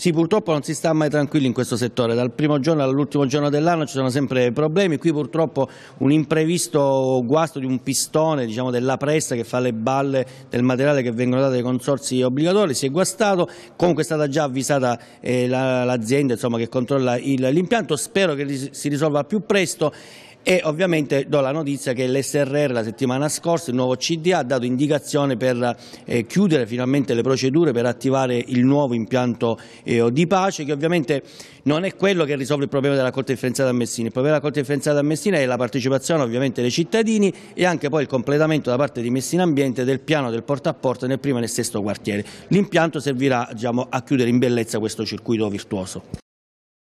Sì, purtroppo non si sta mai tranquilli in questo settore, dal primo giorno all'ultimo giorno dell'anno ci sono sempre problemi, qui purtroppo un imprevisto guasto di un pistone diciamo, della pressa che fa le balle del materiale che vengono date dai consorsi obbligatori, si è guastato, comunque è stata già avvisata eh, l'azienda la, che controlla l'impianto, spero che si risolva più presto e ovviamente do la notizia che l'SRR la settimana scorsa, il nuovo CDA, ha dato indicazione per eh, chiudere finalmente le procedure per attivare il nuovo impianto eh, o di pace, che ovviamente non è quello che risolve il problema della Corte differenziata a Messina. Il problema della Corte differenziata a Messina è la partecipazione ovviamente dei cittadini e anche poi il completamento da parte di Messina Ambiente del piano del porta a porta nel primo e nel sesto quartiere. L'impianto servirà diciamo, a chiudere in bellezza questo circuito virtuoso.